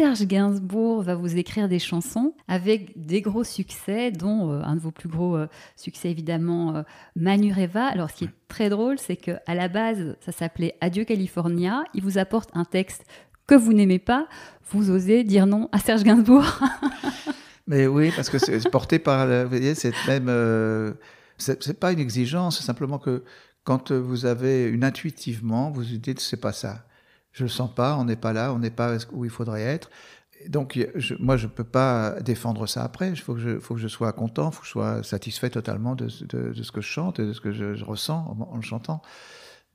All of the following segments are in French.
Serge Gainsbourg va vous écrire des chansons avec des gros succès, dont euh, un de vos plus gros euh, succès évidemment, euh, Manureva. Alors ce qui est très drôle, c'est que à la base, ça s'appelait Adieu California. Il vous apporte un texte que vous n'aimez pas. Vous osez dire non à Serge Gainsbourg Mais oui, parce que c'est porté par, vous voyez, c'est même, c'est pas une exigence, c'est simplement que quand vous avez une intuitivement, vous vous dites c'est pas ça je le sens pas, on n'est pas là, on n'est pas où il faudrait être. Donc, moi, je ne peux pas défendre ça après. Il faut, que je, faut que je sois content, il faut que je sois satisfait totalement de, ce que je chante et de ce que je, ressens en, le chantant.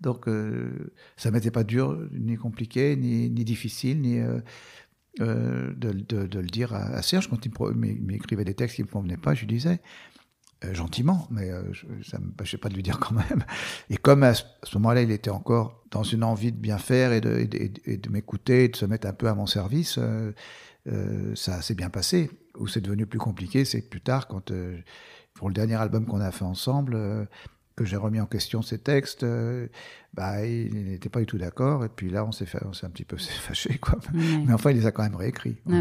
Donc, euh, ça ne m'était pas dur, ni compliqué, ni, difficile, ni euh, euh, de, le dire à, à Serge quand il m'écrivait des textes qui ne me convenaient pas, je lui disais. Euh, gentiment, mais euh, ça ne m'empêchait pas de lui dire quand même. Et comme à ce, moment-là, il était encore dans une envie de bien faire et de, m'écouter et de se mettre un peu à mon service, euh, ça s'est bien passé. Où c'est devenu plus compliqué, c'est plus tard, quand pour le dernier album qu'on a fait ensemble, que j'ai remis en question ces textes, euh, bah, il n'était pas du tout d'accord. Et puis là, on s'est, un petit peu fâché. Quoi. Mais enfin, il les a quand même réécrits. Ah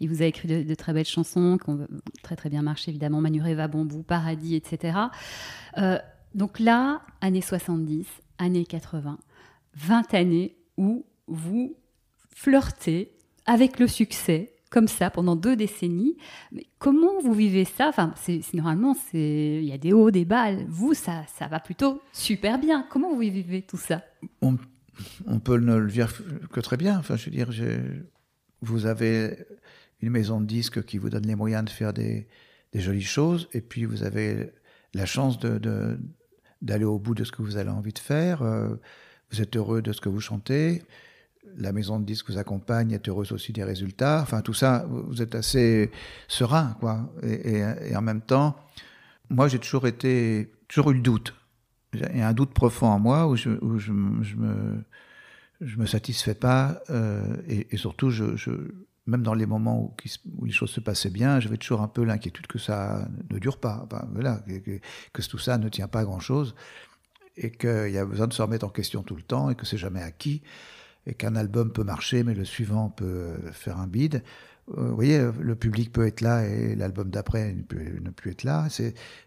il vous a écrit de, très belles chansons qui ont très très bien marché, évidemment. Manureva, Bambou, Paradis, etc. Euh, donc là, années 70, années 80, 20 années où vous flirtez avec le succès comme ça pendant deux décennies. Mais comment vous vivez ça Enfin, c'est, normalement, il y a des hauts, des bas. Vous, ça, ça va plutôt super bien. Comment vous vivez tout ça on, peut ne le dire que très bien. Enfin, je veux dire, vous avez une maison de disques qui vous donne les moyens de faire des, des jolies choses, et puis vous avez la chance de, d'aller au bout de ce que vous avez envie de faire. Euh, vous êtes heureux de ce que vous chantez la maison de disques vous accompagne, est heureuse aussi des résultats. Enfin, tout ça, vous êtes assez serein, quoi. Et, en même temps, moi, j'ai toujours été, toujours eu le doute. Il y a un doute profond en moi où je, où je, me, je me satisfais pas. Euh, et, surtout, je, même dans les moments où, les choses se passaient bien, j'avais toujours un peu l'inquiétude que ça ne dure pas. voilà, que, que, que, tout ça ne tient pas à grand chose. Et qu'il y a besoin de se remettre en question tout le temps et que c'est jamais acquis et qu'un album peut marcher, mais le suivant peut faire un bide. Euh, vous voyez, le public peut être là et l'album d'après ne peut ne plus être là.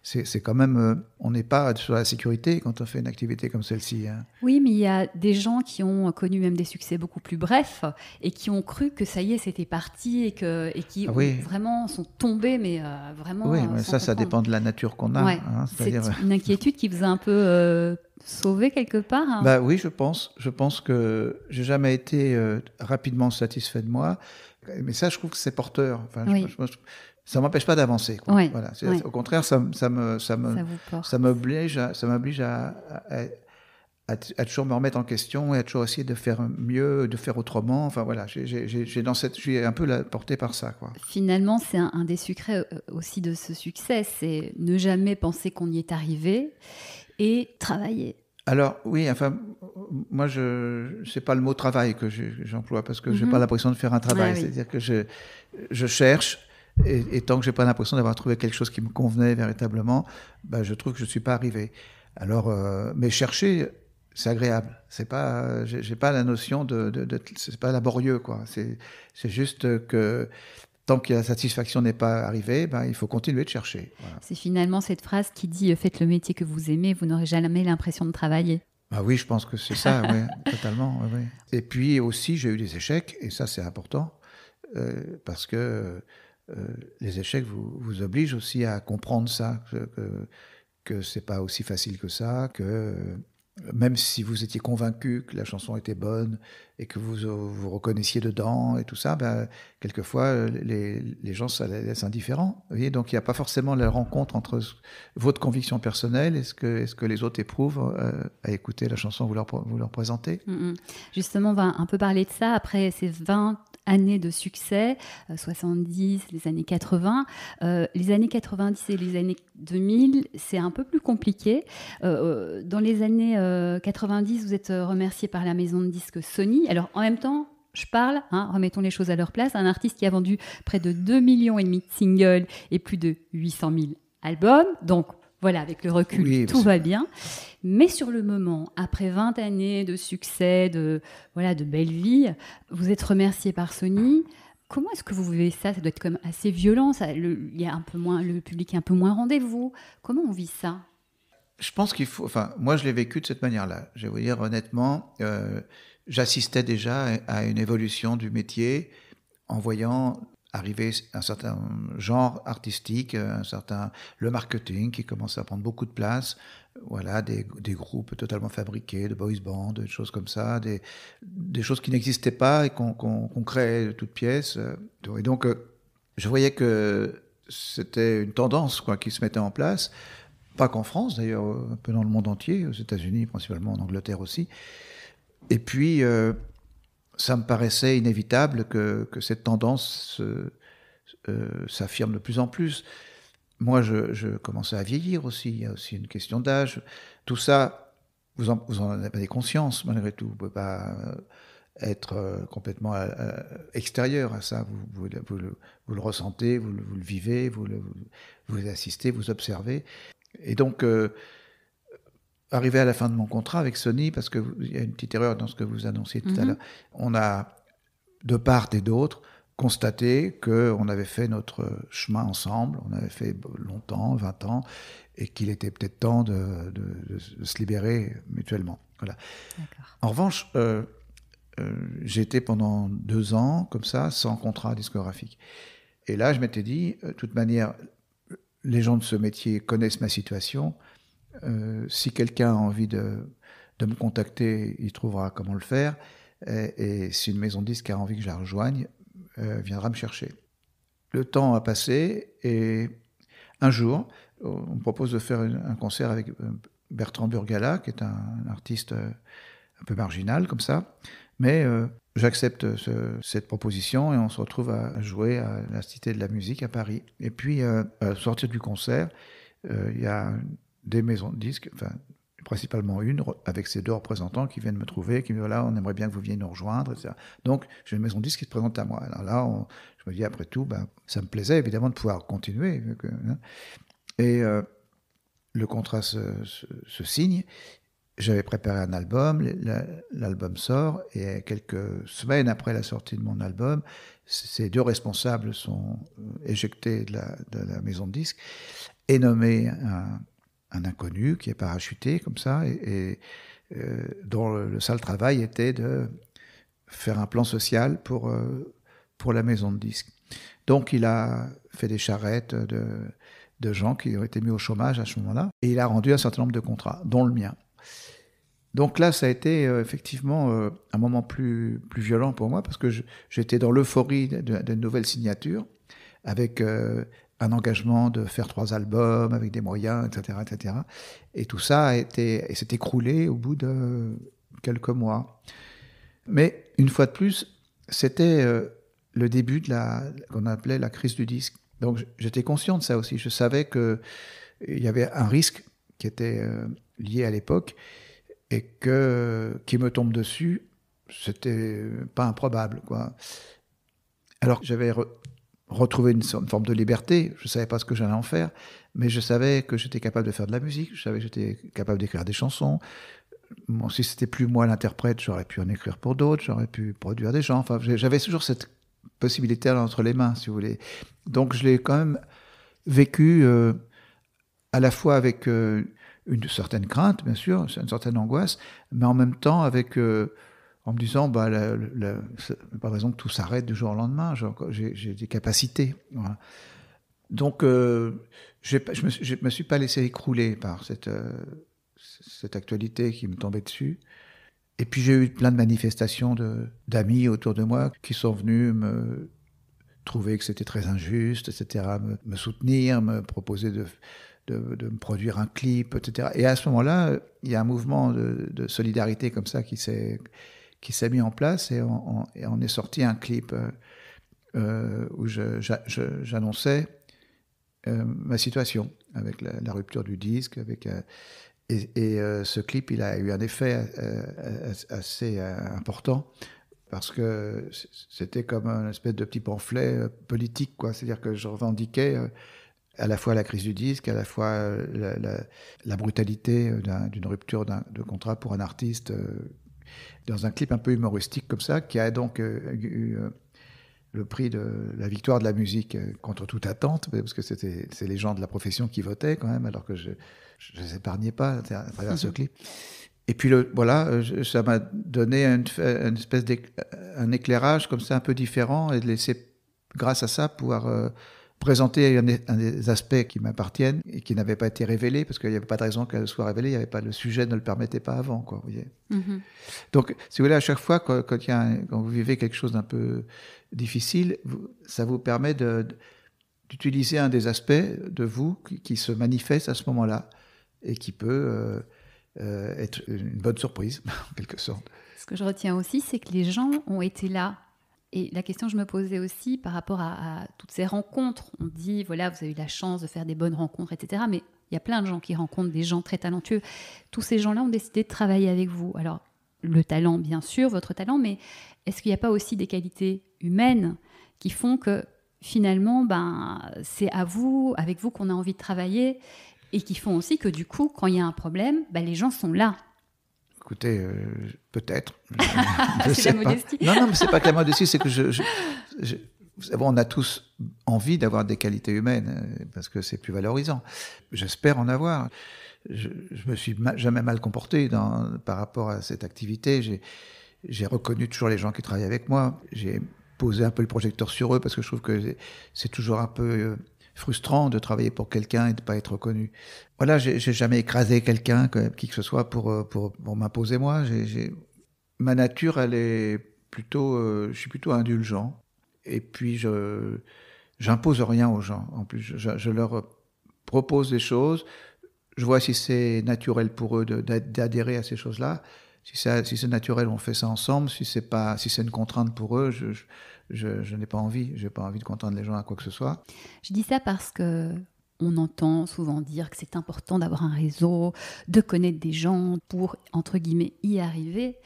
C'est quand même, euh, on n'est pas sur la sécurité quand on fait une activité comme celle-ci. Hein. Oui, mais il y a des gens qui ont connu même des succès beaucoup plus brefs et qui ont cru que ça y est, c'était parti et, que, et qui ah vraiment sont tombés, mais euh, vraiment. Oui, mais ça, ça dépend de la nature qu'on a. Hein, c'est une inquiétude qui faisait un peu sauvé quelque part hein. Bah oui, je pense. Je pense que j'ai jamais été euh, rapidement satisfait de moi, mais ça, je trouve que c'est porteur. Enfin, ne ça m'empêche pas d'avancer. Voilà. Au contraire, ça, me ça me ça m'oblige à, ça m'oblige à, à, toujours me remettre en question et à toujours essayer de faire mieux, de faire autrement. Enfin voilà, j'ai dans cette, je suis un peu la porté par ça. Quoi. Finalement, c'est un, un, des secrets euh, aussi de ce succès, c'est ne jamais penser qu'on y est arrivé et travailler alors oui, enfin, moi je c'est pas le mot travail que j'emploie parce que j'ai mhm. pas l'impression de faire un travail. C'est-à-dire que je je cherche et, tant que j'ai pas l'impression d'avoir trouvé quelque chose qui me convenait véritablement, bah, je trouve que je suis pas arrivé. Alors, euh, mais chercher, c'est agréable. C'est pas, j'ai pas la notion de, de, de c'est pas laborieux quoi. C'est c'est juste que tant que la satisfaction n'est pas arrivée, ben, il faut continuer de chercher. C'est finalement cette phrase qui dit euh, faites le métier que vous aimez, vous n'aurez jamais l'impression de travailler. Ah oui, je pense que c'est ça, totalement. Et puis aussi, j'ai eu des échecs, et ça c'est important, euh, parce que euh, les échecs vous, vous, obligent aussi à comprendre ça, que, ce c'est pas aussi facile que ça, que même si vous étiez convaincu que la chanson était bonne, et que vous euh, vous reconnaissiez dedans et tout ça, ben, quelquefois euh, les, les, gens ça les laisse indifférents. donc il n'y a pas forcément la rencontre entre votre conviction personnelle et ce que, est ce que les autres éprouvent euh, à écouter la chanson que vous leur, vous leur présentez. Mm, mm. justement, on va un peu parler de ça après ces 20 années de succès, 70, les années 80. les années 90 et les années 2000, c'est un peu plus compliqué. dans les années 90, vous êtes remercié par la maison de disques Sony alors en même temps, je parle, hein, remettons les choses à leur place, un artiste qui a vendu près de 2 millions et demi de singles et plus de 800 000 albums. Donc voilà, avec le recul, tout va bien. Mais sur le moment, après 20 années de succès, de voilà, de belle vie, vous êtes remercié par Sony. Comment est-ce que vous vivez ça Ça doit être comme assez violent. Ça, y a un peu moins, le public est un peu moins rendez-vous. Comment on vit ça je pense qu'il faut. Enfin, moi, je l'ai vécu de cette manière-là. Je vais vous dire honnêtement, euh, j'assistais déjà à une évolution du métier en voyant arriver un certain genre artistique, un certain le marketing qui commençait à prendre beaucoup de place. Voilà, des, des groupes totalement fabriqués, de boys bands, des choses comme ça, des, des choses qui n'existaient pas et qu'on créait de toutes pièces. Euh. Et donc, euh, je voyais que c'était une tendance quoi, qui se mettait en place pas qu'en France d'ailleurs, euh, un peu dans le monde entier, aux États-Unis principalement, en Angleterre aussi. Et puis, euh, ça me paraissait inévitable que, cette tendance euh, s'affirme de plus en plus. Moi, je, commençais à vieillir aussi, il y a aussi une question d'âge. Tout ça, vous en, vous en avez conscience malgré tout, vous ne pouvez pas être complètement extérieur à ça. Vous, vous, le, ressentez, vous le, vivez, vous, vous assistez, vous observez. Et donc, euh, arrivé à la fin de mon contrat avec Sony, parce qu'il y a une petite erreur dans ce que vous annonciez tout à mhm. l'heure, on a, de part et d'autre, constaté qu'on avait fait notre chemin ensemble, on avait fait longtemps, 20 ans, et qu'il était peut-être temps de, se libérer mutuellement. Voilà. En revanche, euh, euh, j'étais pendant deux ans comme ça, sans contrat discographique. Et là, je m'étais dit, de toute manière, les gens de ce métier connaissent ma situation. Euh, si quelqu'un a envie de, me contacter, il trouvera comment le faire. Et, si une maison disque a envie que je la rejoigne, euh, viendra me chercher. Le temps a passé et un jour, on me propose de faire un concert avec euh, Bertrand Burgala, qui est un artiste un peu marginal comme ça. Mais euh, j'accepte cette proposition et on se retrouve à jouer à la Cité de la Musique à Paris. Et puis, euh, à sortir du concert, euh, il y a des maisons de disques, enfin, principalement une, avec ses deux représentants qui viennent me trouver, qui me disent, voilà, on aimerait bien que vous veniez nous rejoindre, etc. Donc, j'ai une maison de disques qui se présente à moi. Alors là, je me dis, après tout, ben, ça me plaisait évidemment de pouvoir continuer. Hein. Et le contrat se, signe, j'avais préparé un album, l'album sort, et quelques semaines après la sortie de mon album, ces deux responsables sont euh, éjectés de la, maison de disques et nommé un, inconnu qui est parachuté comme ça, et, euh, dont le, seul sale travail était de faire un plan social pour, euh, pour la maison de disques. Donc il a fait des charrettes de, de gens qui ont été mis au chômage à ce moment-là, et il a rendu un certain nombre de contrats, dont le mien. Donc là, ça a été euh, effectivement euh, un moment plus, plus violent pour moi parce que j'étais dans l'euphorie d'une nouvelle signature avec euh, un engagement de faire trois albums avec des moyens, etc. etc. Et tout ça a été, et s'est écroulé au bout de quelques mois. Mais une fois de plus, c'était le début de la qu'on appelait la crise du disque. Donc j'étais conscient de ça aussi. Je savais qu'il y avait un risque qui était lié à l'époque, et que qui me tombe dessus, c'était pas improbable, quoi. Alors que j'avais retrouvé une forme de liberté, je savais pas ce que j'allais en faire, mais je savais que j'étais capable de faire de la musique, je savais que j'étais capable d'écrire des chansons. Bon, si c'était plus moi l'interprète, j'aurais pu en écrire pour d'autres, j'aurais pu produire des gens. Enfin, j'avais toujours cette possibilité entre les mains, si vous voulez. Donc, je l'ai quand même vécu euh, à la fois avec euh, une certaine crainte, bien sûr, une certaine angoisse, mais en même temps avec euh, en me disant, bah, par exemple, tout s'arrête du jour au lendemain, j'ai des capacités. Donc, euh, je ne me, suis pas laissé écrouler par cette, euh, cette actualité qui me tombait dessus. Et puis, j'ai eu plein de manifestations d'amis autour de moi qui sont venus me trouver que c'était très injuste, etc., me soutenir, me proposer de de, me produire un clip, etc. Et à ce moment-là, il y a un mouvement de, solidarité comme ça qui s'est qui s'est mis en place et on, est sorti un clip euh, euh, où j'annonçais euh, ma situation avec la, rupture du disque, avec et, et ce clip, il a eu un effet assez important parce que c'était comme un espèce de petit pamphlet politique, quoi. C'est-à-dire que je revendiquais à la fois la crise du disque, à la fois euh, la, brutalité euh, d'une rupture de contrat pour un artiste euh, dans un clip un peu humoristique comme ça, qui a donc eu le prix de la victoire de la musique contre toute attente, parce que c'était c'est les gens de la profession qui votaient quand même, alors que je ne les épargnais pas à, travers ce clip. Et puis le, voilà, ça m'a donné une, espèce un éclairage comme ça un peu différent et de laisser grâce à ça pouvoir présenter un des, aspects qui m'appartiennent et qui n'avait pas été révélé, parce qu'il n'y avait pas de raison qu'elle soit révélée, il y avait pas, le sujet ne le permettait pas avant. Quoi, vous voyez mhm. Donc, si vous voulez, à chaque fois, quand, quand, vous vivez quelque chose d'un peu difficile, ça vous permet d'utiliser un des aspects de vous qui, se manifeste à ce moment-là et qui peut euh, euh, être une bonne surprise, en quelque sorte. Ce que je retiens aussi, c'est que les gens ont été là et la question que je me posais aussi par rapport à, toutes ces rencontres, on dit, voilà, vous avez eu la chance de faire des bonnes rencontres, etc. Mais il y a plein de gens qui rencontrent des gens très talentueux. Tous ces gens-là ont décidé de travailler avec vous. Alors, le talent, bien sûr, votre talent, mais est-ce qu'il n'y a pas aussi des qualités humaines qui font que finalement, ben, c'est à vous, avec vous, qu'on a envie de travailler et qui font aussi que du coup, quand il y a un problème, ben, les gens sont là Écoutez, euh, peut-être. c'est la modestie. Pas. Non, non, mais c'est pas que la modestie, c'est que je, je, on a tous envie d'avoir des qualités humaines euh, parce que c'est plus valorisant. J'espère en avoir. Je, je me suis jamais mal comporté dans, par rapport à cette activité. J'ai reconnu toujours les gens qui travaillent avec moi. J'ai posé un peu le projecteur sur eux parce que je trouve que c'est toujours un peu euh, frustrant de travailler pour quelqu'un et de pas être connu. Voilà, j'ai jamais écrasé quelqu'un, qui que ce soit, pour, euh, pour, m'imposer moi. Ma nature, elle est plutôt, euh, je suis plutôt indulgent. Et puis, je j'impose rien aux gens. En plus, je, leur propose des choses. Je vois si c'est naturel pour eux d'adhérer à ces choses-là. Si, si c'est naturel, on fait ça ensemble. Si c'est pas, si c'est une contrainte pour eux, je je, n'ai pas envie, n'ai pas envie de contenter les gens à quoi que ce soit. Je dis ça parce que on entend souvent dire que c'est important d'avoir un réseau, de connaître des gens pour, entre guillemets, y arriver.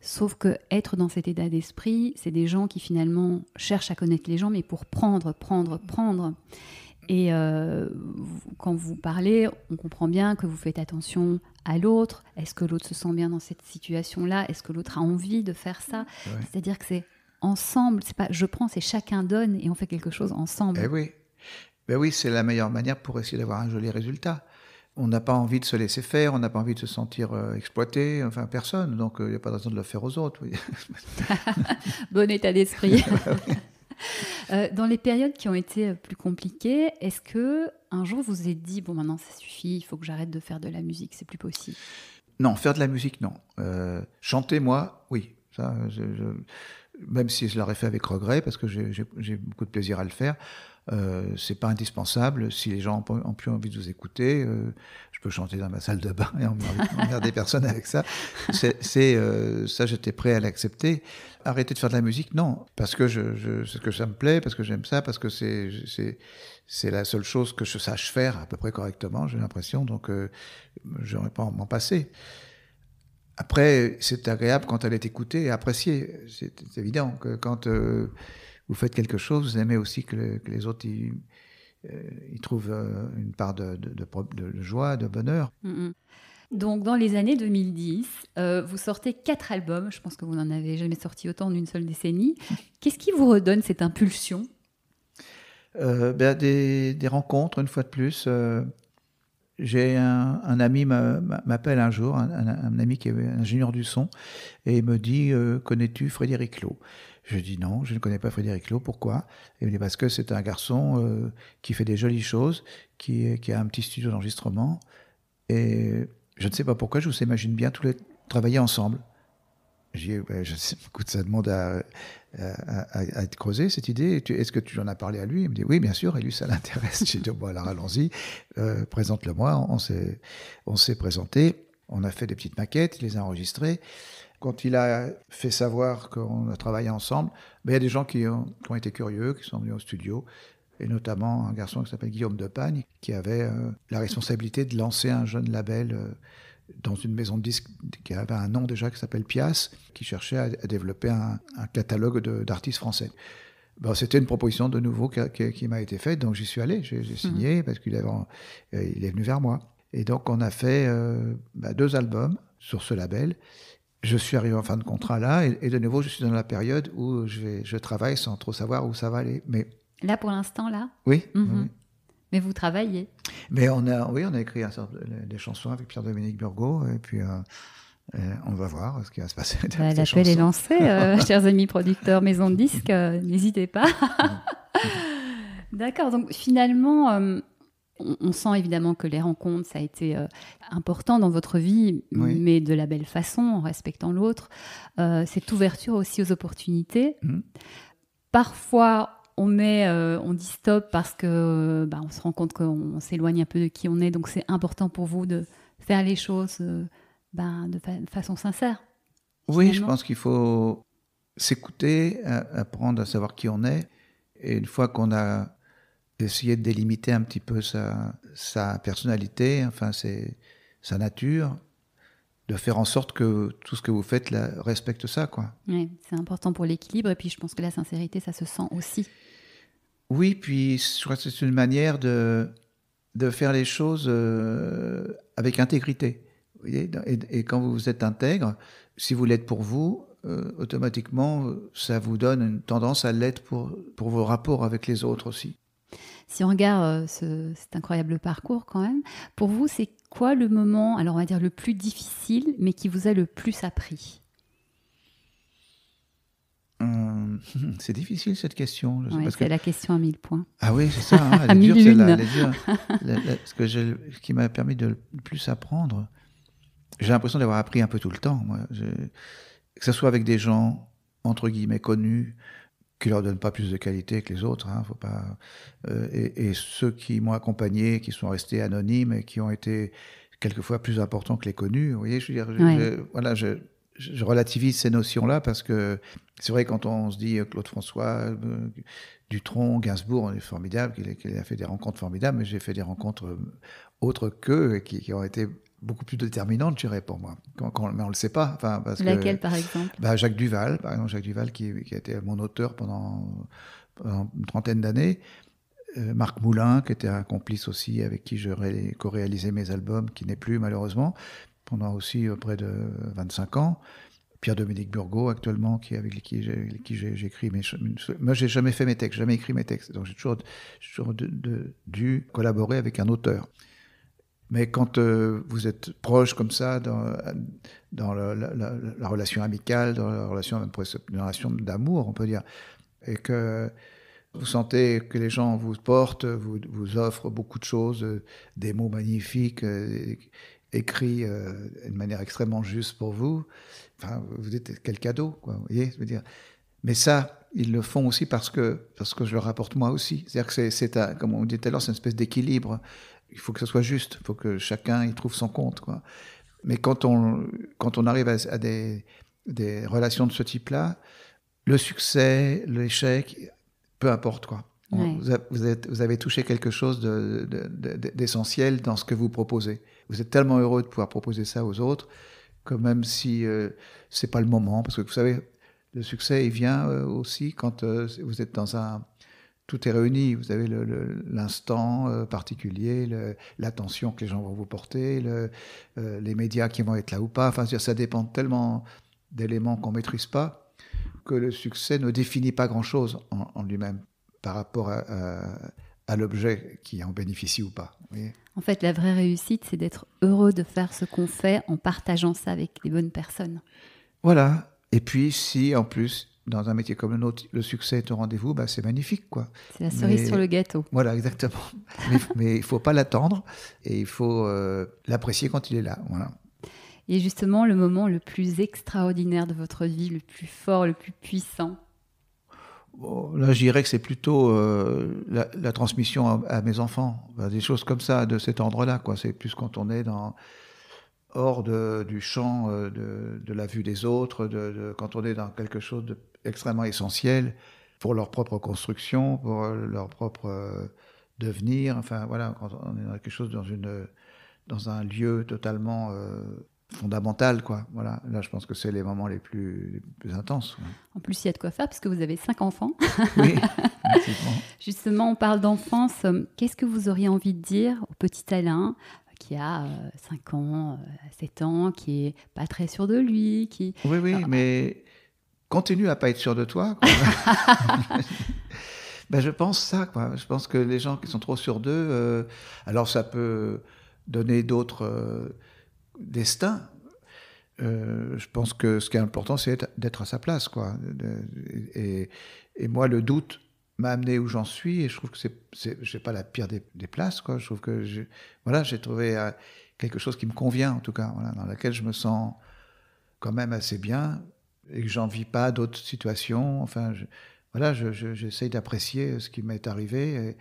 Sauf que être dans cet état d'esprit, c'est des gens qui finalement cherchent à connaître les gens, mais pour prendre, prendre, prendre. Et euh, quand vous parlez, on comprend bien que vous faites attention à l'autre. Est-ce que l'autre se sent bien dans cette situation-là Est-ce que l'autre a envie de faire ça C'est-à-dire que c'est ensemble. C'est pas je prends, c'est chacun donne et on fait quelque chose ensemble. Eh oui, ben oui, c'est la meilleure manière pour essayer d'avoir un joli résultat. On n'a pas envie de se laisser faire, on n'a pas envie de se sentir euh, exploité, enfin personne, donc il euh, n'y a pas de raison de le faire aux autres. bon état d'esprit. Ah euh, dans les périodes qui ont été plus compliquées, est-ce que un jour vous vous êtes dit bon maintenant ça suffit, il faut que j'arrête de faire de la musique, c'est plus possible Non, faire de la musique non. Euh, chanter moi, oui même si je l'aurais fait avec regret, parce que j'ai beaucoup de plaisir à le faire, euh, c'est pas indispensable. Si les gens ont, plus envie de vous écouter, euh, je peux chanter dans ma salle de bain et des personnes avec ça. C'est euh, ça, j'étais prêt à l'accepter. Arrêter de faire de la musique, non, parce que je, je que ça me plaît, parce que j'aime ça, parce que c'est la seule chose que je sache faire à peu près correctement. J'ai l'impression, donc je euh, j'aurais pas m'en passer. Après, c'est agréable quand elle est écoutée et appréciée. C'est évident que quand euh, vous faites quelque chose, vous aimez aussi que, les autres y, euh, trouvent euh, une part de, de, joie, de bonheur. Mm, mm. Donc, dans les années 2010, vous sortez quatre albums. Je pense que vous n'en avez jamais sorti autant en une seule décennie. Qu'est-ce qui vous redonne cette impulsion ben, des, des, rencontres, une fois de plus j'ai un, ami m'appelle un jour, un, ami qui est ingénieur du son, et il me dit euh, Connais-tu Frédéric Lowe Je dis Non, je ne connais pas Frédéric Lowe. Pourquoi Il me dit Parce que c'est un garçon euh, qui fait des jolies choses, qui, qui a un petit studio d'enregistrement. Et je ne sais pas pourquoi, je vous imagine bien tous les travailler ensemble. Ben, je sais, écoute, ça demande à, être creusé cette idée. Est-ce que tu en as parlé à lui Il me dit oui, bien sûr. Et lui, ça l'intéresse. J'ai dit bon, alors allons-y, euh, présente-le-moi. On s'est, on s'est présenté. On a fait des petites maquettes, il les a enregistrées. Quand il a fait savoir qu'on a travaillé ensemble, ben, il y a des gens qui ont, été curieux, qui sont venus au studio et notamment un garçon qui s'appelle Guillaume Depagne, qui avait euh, la responsabilité de lancer un jeune label euh, dans une maison de disques qui avait un nom déjà qui s'appelle Pias, qui cherchait à, développer un, catalogue d'artistes français. c'était une proposition de nouveau qui, m'a été faite, donc j'y suis allé, j'ai signé mhm. parce qu'il euh, est venu vers moi. Et donc on a fait euh, bah, deux albums sur ce label. Je suis arrivé en fin de contrat là, et, de nouveau je suis dans la période où je, travaille sans trop savoir où ça va aller. Mais là pour l'instant là. oui. Mhm. Mais vous travaillez. Mais on a, oui, on a écrit euh, des chansons avec Pierre-Dominique Burgot, et puis. Euh, euh, on va voir ce qui va se passer. Bah, L'appel est lancé, chers amis producteurs, maison de Disque. n'hésitez pas. D'accord, donc finalement, on, sent évidemment que les rencontres, ça a été important dans votre vie, mais de la belle façon, en respectant l'autre. cette ouverture aussi aux opportunités. Mmh. Parfois, on met, euh, on dit stop parce que euh, bah, on se rend compte qu'on s'éloigne un peu de qui on est. Donc c'est important pour vous de faire les choses euh, bah, de façon sincère. Oui, je pense qu'il faut s'écouter, apprendre à savoir qui on est. Et une fois qu'on a essayé de délimiter un petit peu sa, sa personnalité, enfin c'est sa nature, faire en sorte que tout ce que vous faites respecte ça. quoi. c'est important pour l'équilibre et puis je pense que la sincérité, ça se sent aussi. Oui, puis je crois que c'est une manière de, de faire les choses euh, avec intégrité. et, quand vous êtes intègre, si vous l'êtes pour vous, euh, automatiquement, ça vous donne une tendance à l'être pour, pour vos rapports avec les autres aussi. Si on regarde euh, cet incroyable parcours quand même, pour vous, c'est quoi le moment, alors on va dire le plus difficile, mais qui vous a le plus appris hum, c'est difficile cette question. c'est la question à 1000 points. Ah oui, c'est ça. Hein, elle, est dure, ce, qui m'a permis de le plus apprendre, j'ai l'impression d'avoir appris un peu tout le temps. que ce soit avec des gens, entre guillemets, connus, qui leur donne pas plus de qualité que les autres. Hein, faut pas. Euh, et, ceux qui m'ont accompagné, qui sont restés anonymes et qui ont été quelquefois plus importants que les connus. Vous voyez, je voilà, je, relativise ces notions-là parce que c'est vrai quand on se dit euh, Claude François, euh, Dutronc, Gainsbourg, on est formidable, qu'il a, fait des rencontres formidables, mais j'ai fait des rencontres autres qu'eux et qui ont été beaucoup plus déterminante, je dirais, pour moi. mais on ne le sait pas. Laquelle, bah, par exemple Jacques Duval, Jacques Duval, qui, a été mon auteur pendant, une trentaine d'années. Euh, Marc Moulin, qui était un complice aussi, avec qui j'ai co réalisé mes albums, qui n'est plus, malheureusement, pendant aussi euh, près de 25 ans. Pierre-Dominique Burgot, actuellement, qui, avec qui j'ai écrit mes. Moi, j'ai jamais fait mes textes, jamais écrit mes textes. Donc, j'ai toujours, dû collaborer avec un auteur. Mais quand euh, vous êtes proche comme ça dans, la, relation amicale, dans la relation, relation d'amour, on peut dire, et que vous sentez que les gens vous portent, vous, vous offrent beaucoup de choses, des mots magnifiques, euh, écrits euh, d'une manière extrêmement juste pour vous. Enfin, vous êtes quel cadeau, quoi, vous voyez, je veux dire. Mais ça, ils le font aussi parce que, parce que je le rapporte moi aussi. C'est-à-dire que c'est, comme on dit tout à l'heure, c'est une espèce d'équilibre il faut que ce soit juste, il faut que chacun y trouve son compte. Quoi. Mais quand on, quand on arrive à, des, relations de ce type-là, le succès, l'échec, peu importe quoi. Vous, avez touché quelque chose d'essentiel de, dans ce que vous proposez. Vous êtes tellement heureux de pouvoir proposer ça aux autres que même si ce euh, c'est pas le moment, parce que vous savez, le succès il vient euh, aussi quand euh, vous êtes dans un tout est réuni. Vous avez l'instant euh, particulier, l'attention que les gens vont vous porter, le, euh, les médias qui vont être là ou pas. Enfin, ça dépend tellement d'éléments qu'on maîtrise pas que le succès ne définit pas grand-chose en, lui-même par rapport à, l'objet qui en bénéficie ou pas. en fait, la vraie réussite, c'est d'être heureux de faire ce qu'on fait en partageant ça avec les bonnes personnes. Voilà. Et puis, si en plus dans un métier comme le nôtre, le succès est au rendez-vous, bah, c'est magnifique. quoi. C'est la cerise sur le gâteau. Voilà, exactement. mais, il ne faut pas l'attendre et il faut euh, l'apprécier quand il est là. Voilà. Et justement, le moment le plus extraordinaire de votre vie, le plus fort, le plus puissant Là, je dirais que c'est plutôt euh, la, transmission à, mes enfants, bah, des choses comme ça, de cet ordre-là. quoi. C'est plus quand on est dans hors de, du champ euh, de, la vue des autres, de, quand on est dans quelque chose de extrêmement essentiel pour leur propre construction, pour euh, leur propre euh, devenir. Enfin voilà, quand on est dans quelque chose dans une dans un lieu totalement euh, fondamental quoi. Voilà, là je pense que c'est les moments les plus, les plus intenses. En plus il y a de quoi faire parce que vous avez cinq enfants. Oui. Justement, on parle d'enfance. Qu'est-ce que vous auriez envie de dire au petit Alain qui a cinq ans, 7 ans, qui est pas très sûr de lui, qui... Oui, oui, ah. mais continue à pas être sûr de toi. Ben, je pense ça. Quoi. Je pense que les gens qui sont trop sûrs d'eux, euh, alors ça peut donner d'autres euh, destins. Euh, je pense que ce qui est important, c'est d'être à sa place. Quoi. Et, moi, le doute m'a amené où j'en suis et je trouve que c'est, j'ai pas la pire des, places. Quoi. Je trouve que voilà, j'ai trouvé quelque chose qui me convient, en tout cas, voilà, dans laquelle je me sens quand même assez bien et que j'en vis pas d'autres situations. Enfin, voilà, j'essaye d'apprécier ce qui m'est arrivé.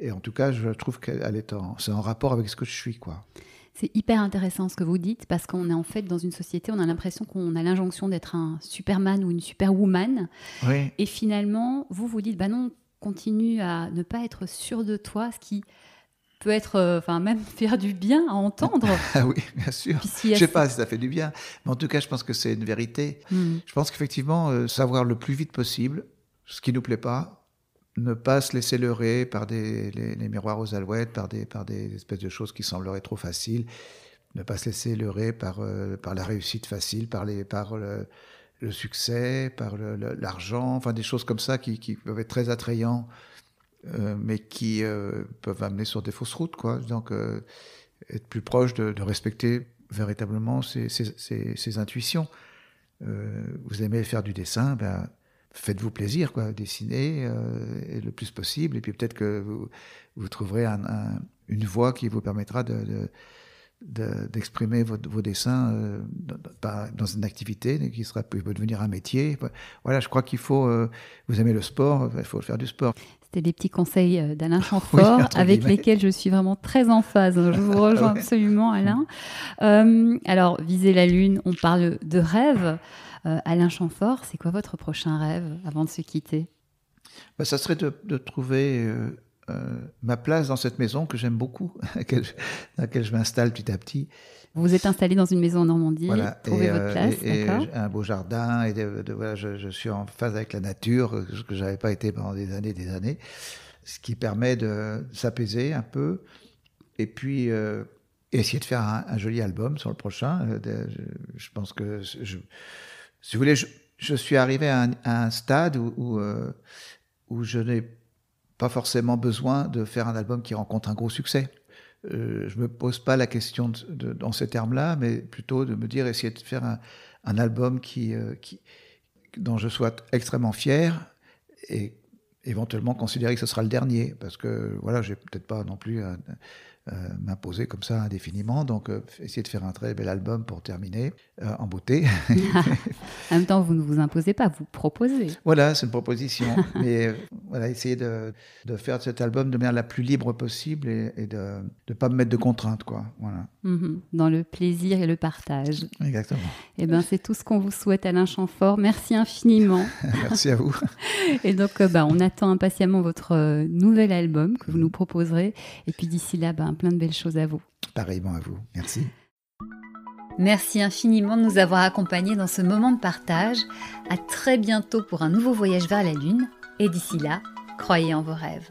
Et, en tout cas, je trouve qu'elle est en, c'est en rapport avec ce que je suis, quoi. C'est hyper intéressant ce que vous dites parce qu'on est en fait dans une société, on a l'impression qu'on a l'injonction d'être un superman ou une superwoman. Et finalement, vous vous dites, bah non, continue à ne pas être sûr de toi, ce qui peut être, euh, enfin même faire du bien à entendre. ah oui, bien sûr. je ne sais pas si ça fait du bien, mais en tout cas, je pense que c'est une vérité. Hmm. Je pense qu'effectivement, euh, savoir le plus vite possible ce qui nous plaît pas, ne pas se laisser leurrer par des les, miroirs aux alouettes, par des par des espèces de choses qui sembleraient trop faciles, ne pas se laisser leurrer par euh, par la réussite facile, par les par le, succès, par l'argent, enfin des choses comme ça qui, peuvent être très attrayantes. Euh, mais qui euh, peuvent amener sur des fausses routes. Quoi. Donc, euh, être plus proche de, respecter véritablement ses, intuitions. vous aimez faire du dessin, ben, faites-vous plaisir, quoi. dessinez le plus possible, et puis peut-être que vous, trouverez une voie qui vous permettra de, d'exprimer vos, dessins dans, une activité qui sera peut devenir un métier. Voilà, je crois qu'il faut, vous aimez le sport, ben, il faut faire du sport. C'est des petits conseils euh, d'Alain Chamfort avec lesquels je suis vraiment très en phase. Je vous rejoins absolument, Alain. Euh, alors, viser la Lune, on parle de rêve. Euh, Alain Chamfort, c'est quoi votre prochain rêve avant de se quitter bah, Ça serait de, trouver ma place dans cette maison que j'aime beaucoup, dans laquelle je m'installe petit à petit. Vous êtes installé dans une maison en Normandie, trouvez votre euh, place, un beau jardin. Et voilà, je, suis en phase avec la nature, ce que j'avais pas été pendant des années, des années, ce qui permet de s'apaiser un peu. Et puis euh, essayer de faire un, joli album sur le prochain. Euh, je, pense que je, si vous voulez, je, suis arrivé à un, stade où, où je n'ai pas forcément besoin de faire un album qui rencontre un gros succès. Euh, je me pose pas la question dans ces termes-là, mais plutôt de me dire essayer de faire un, album euh, dont je sois extrêmement fier et éventuellement considérer que ce sera le dernier, parce que voilà, j'ai peut-être pas non plus euh, m'imposer comme ça indéfiniment. Donc, euh, essayer de faire un très bel album pour terminer euh, en beauté. en même temps, vous ne vous imposez pas, vous proposez. Voilà, c'est une proposition. Mais voilà, essayer de, de, faire cet album de manière la plus libre possible et, de ne pas me mettre de contraintes, quoi. Voilà. Mhm. dans le plaisir et le partage. Exactement. et eh ben c'est tout ce qu'on vous souhaite, Alain Chamfort. Merci infiniment. Merci à vous. et donc, bah, on attend impatiemment votre nouvel album que vous nous proposerez. Et puis d'ici là, ben, plein de belles choses à vous. Pareillement à vous. Merci. Merci infiniment de nous avoir accompagnés dans ce moment de partage. À très bientôt pour un nouveau voyage vers la Lune. Et d'ici là, croyez en vos rêves.